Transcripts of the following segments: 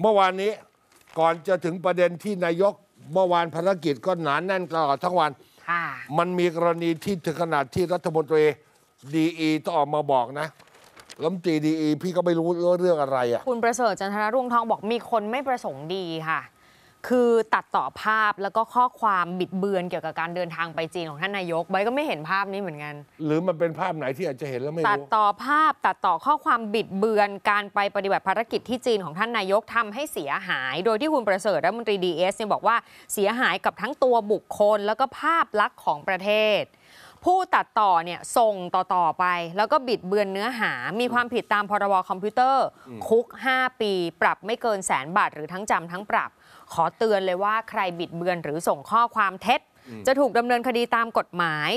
เมื่อวานนี้ก่อนจะถึงประเด็นที่นายกเมื่อวานภารกิจก็หนานแน่นตลอดทั้งวัน มันมีกรณีที่ถึงขนาดที่รัฐมนตรีดีอีต้องออกมาบอกนะ ล้มตีดีอีพี่ก็ไม่รู้เรื่องอะไรอ่ะคุณประเสริฐจันทรรุ่งทองบอกมีคนไม่ประสงค์ดีค่ะคือตัดต่อภาพแล้วก็ข้อความบิดเบือนเกี่ยวกับการเดินทางไปจีนของท่านนายกใบก็ไม่เห็นภาพนี้เหมือนกันหรือมันเป็นภาพไหนที่อาจจะเห็นแล้วไม่รู้ตัดต่อภาพตัดต่อข้อความบิดเบือนการไปปฏิบัติภารกิจที่จีนของท่านนายกทำให้เสียหาย โดยที่คุณประเสริฐรัฐมนตรีดีเอสเนี่ยบอกว่าเสียหายกับทั้งตัวบุคคล แล้วก็ภาพลักษณ์ของประเทศผู้ตัดต่อเนี่ยส่งต่อๆไป แล้วก็บิดเบือนเนื้อหา มีความผิดตามพรบคอมพิวเตอร์ คุก 5 ปี ปรับไม่เกินแสนบาท หรือทั้งจำทั้งปรับ ขอเตือนเลยว่าใครบิดเบือนหรือส่งข้อความเท็จ จะถูกดำเนินคดีตามกฎหมาย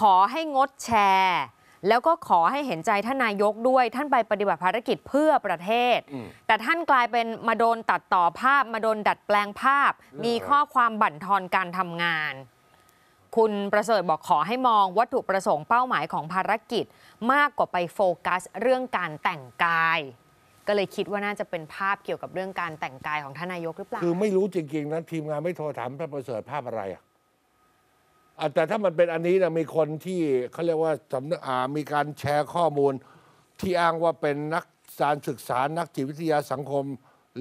ขอให้งดแชร์ แล้วก็ขอให้เห็นใจท่านนายกด้วยท่านไปปฏิบัติภารกิจเพื่อประเทศ แต่ท่านกลายเป็นมาโดนตัดต่อภาพมาโดนดัดแปลงภาพ มีข้อความบั่นทอนการทำงานคุณประเสริฐบอกขอให้มองวัตถุประสงค์เป้าหมายของภารกิจมากกว่าไปโฟกัสเรื่องการแต่งกาย ก็เลยคิดว่าน่าจะเป็นภาพเกี่ยวกับเรื่องการแต่งกายของท่านนายกหรือเปล่า คือไม่รู้จริงๆนะทีมงานไม่โทรถามพระประเสริฐภาพอะไรอ่ะแต่ถ้ามันเป็นอันนี้นะมีคนที่เขาเรียกว่าสำนักอ่ามีการแชร์ข้อมูลที่อ้างว่าเป็นนักการศึกษา นักจิตวิทยาสังคม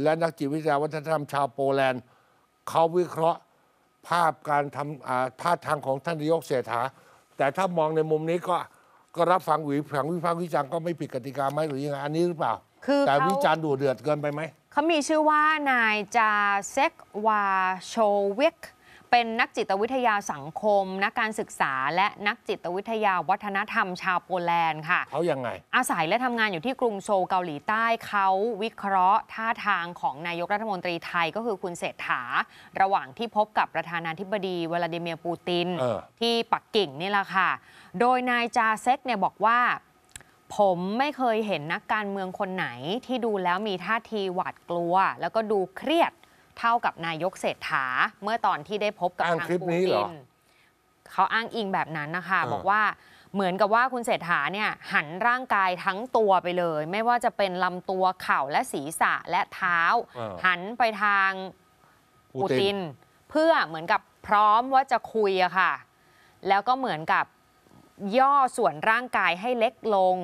และนักจิตวิทยาวัฒนธรรมชาวโปแลนด์เขาวิเคราะห์ภาพการทำท่าทางของท่านนายกเสถาแต่ถ้ามองในมุมนี้ก็ ก็รับฟังหวีผังวิพากษ์วิจารณ์ก็ไม่ผิดกติกาไหมหรือยังอันนี้หรือเปล่าคือแต่วิจารณ์ดูเดือดเกินไปไหมเขามีชื่อว่านายจาเซกวาโชววกเป็นนักจิตวิทยาสังคม นักการศึกษา และนักจิตวิทยาวัฒนธรรมชาวโปแลนด์ค่ะเขายังไง อาศัยและทำงานอยู่ที่กรุงโซลเกาหลีใต้เขาวิเคราะห์ท่าทางของนายกรัฐมนตรีไทยก็คือคุณเศรษฐาระหว่างที่พบกับประธานาธิบดีวลาดิเมียร์ปูตินออที่ปักกิ่งนี่แหละค่ะ โดยนายจาเซกเนี่ยบอกว่าผมไม่เคยเห็นนักการเมืองคนไหนที่ดูแล้วมีท่าทีหวาดกลัวแล้วก็ดูเครียดเท่ากับนายกเศรษฐาเมื่อตอนที่ได้พบกับทางปูตินเขาอ้างอิงแบบนั้นนะคะ บอกว่าเหมือนกับว่าคุณเศรษฐาเนี่ย หันร่างกายทั้งตัวไปเลย ไม่ว่าจะเป็นลำตัวเข่าและศีรษะและเท้า หันไปทางปูติน เพื่อเหมือนกับพร้อมว่าจะคุยอะค่ะ แล้วก็เหมือนกับย่อส่วนร่างกายให้เล็กลง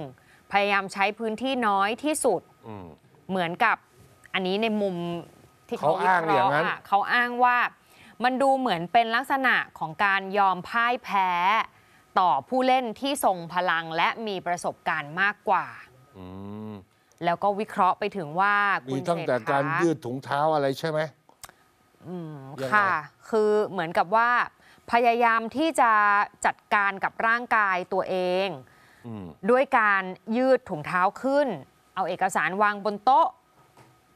พยายามใช้พื้นที่น้อยที่สุดเหมือนกับอันนี้ในมุมที่เขาอ้างอย่างนั้น เขาอ้างว่ามันดูเหมือนเป็นลักษณะของการยอมพ่ายแพ้ต่อผู้เล่นที่ทรงพลังและมีประสบการณ์มากกว่า แล้วก็วิเคราะห์ไปถึงว่าคุณเศรษฐามีตั้งแต่การยืดถุงเท้าอะไรใช่ไหมค่ะคือเหมือนกับว่าพยายามที่จะจัดการกับร่างกายตัวเอง ด้วยการยืดถุงเท้าขึ้น เอาเอกสารวางบนโต๊ะ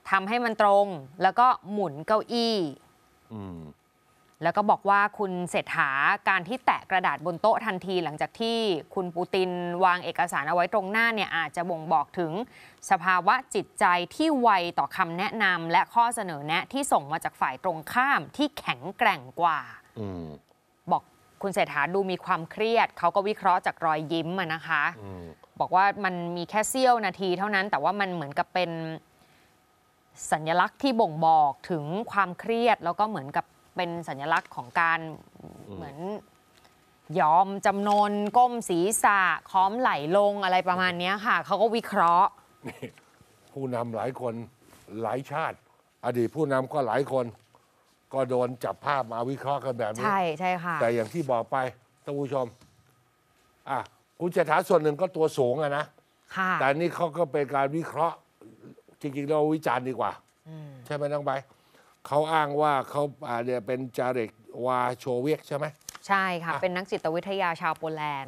ทำให้มันตรงแล้วก็หมุนเก้าอี้ แล้วก็บอกว่าคุณเศรษฐาการที่แตะกระดาษบนโต๊ะทันทีหลังจากที่คุณปูตินวางเอกสาร เอาไว้ตรงหน้าเนี่ยอาจจะบ่งบอกถึง สภาวะจิตใจที่ไวต่อคำแนะนำและข้อเสนอแนะที่ส่งมาจากฝ่ายตรงข้ามที่แข็งแกร่งกว่าบอกคุณเศรษฐาดูมีความเครียดเขาก็วิเคราะห์จากรอยยิ้มนะคะบอกว่ามันมีแค่เสี้ยวนาที เท่านั้น แต่ว่ามันเหมือนกับเป็นสัญลักษณ์ที่บ่งบอกถึงความเครียด แล้วก็เหมือนกับเป็นสัญลักษณ์ของการเหมือนยอมจำนนก้มศีรษะค้อมไหลลงอะไรประมาณนี้ค่ะ เขาก็วิเคราะห์ ผู้นำหลายคนหลายชาติ อดีตผู้นำก็หลายคน ก็โดนจับภาพมาวิเคราะห์กันแบบนี้ ใช่ใช่ค่ะ แต่อย่างที่บอกไปท่านผู้ชมอ่ะคุณเศรษฐาส่วนหนึ่งก็ตัวสูงอะนะแต่นี่เขาก็เป็นการวิเคราะห์จริงๆเราวิจารณ์ดีกว่าใช่ไหมน้องใบเขาอ้างว่าเขาอาเจะเป็นจาริกวาโชเวียกใช่ไหม ใช่ค่ะ่ะเป็นนักจิตวิทยาชาวโปแลนด์